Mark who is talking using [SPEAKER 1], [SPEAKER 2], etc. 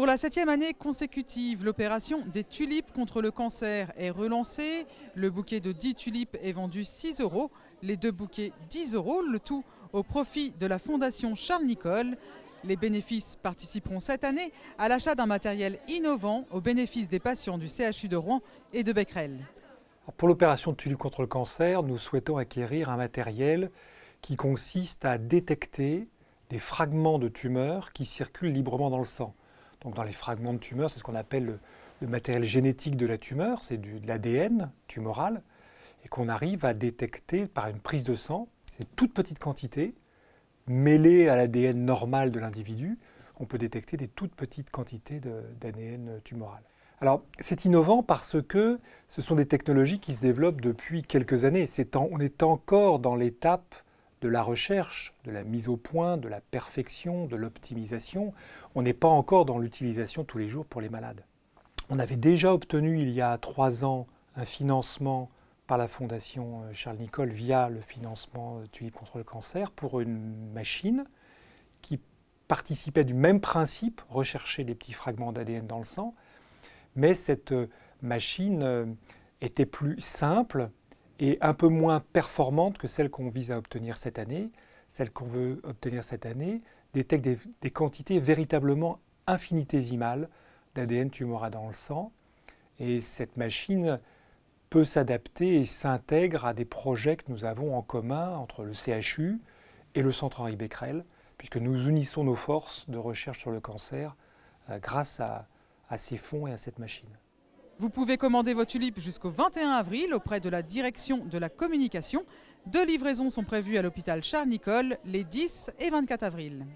[SPEAKER 1] Pour la septième année consécutive, l'opération des tulipes contre le cancer est relancée. Le bouquet de 10 tulipes est vendu 6 euros, les deux bouquets 10 euros, le tout au profit de la Fondation Charles Nicolle. Les bénéfices participeront cette année à l'achat d'un matériel innovant au bénéfice des patients du CHU de Rouen et de Becquerel.
[SPEAKER 2] Pour l'opération Tulipes contre le cancer, nous souhaitons acquérir un matériel qui consiste à détecter des fragments de tumeurs qui circulent librement dans le sang. Donc dans les fragments de tumeurs, c'est ce qu'on appelle le, matériel génétique de la tumeur, c'est de l'ADN tumoral, et qu'on arrive à détecter par une prise de sang, des toute petites quantités, mêlées à l'ADN normal de l'individu, on peut détecter des toutes petites quantités d'ADN tumoral. Alors c'est innovant parce que ce sont des technologies qui se développent depuis quelques années. on est encore dans l'étape de la recherche, de la mise au point, de la perfection, de l'optimisation. On n'est pas encore dans l'utilisation tous les jours pour les malades. On avait déjà obtenu il y a trois ans un financement par la Fondation euh, Charles Nicole via le financement euh, Tulip contre le cancer pour une machine qui participait du même principe, rechercher des petits fragments d'ADN dans le sang, mais cette euh, machine était plus simple, et un peu moins performante que celle qu'on vise à obtenir cette année. celle qu'on veut obtenir cette année détecte des, quantités véritablement infinitésimales d'ADN tumoral dans le sang. Et cette machine peut s'adapter et s'intègre à des projets que nous avons en commun entre le CHU et le Centre Henri Becquerel, puisque nous unissons nos forces de recherche sur le cancer euh, grâce à ces fonds et à cette machine.
[SPEAKER 1] Vous pouvez commander vos tulipes jusqu'au 21 avril auprès de la direction de la communication. Deux livraisons sont prévues à l'hôpital charles nicole les 10 et 24 avril.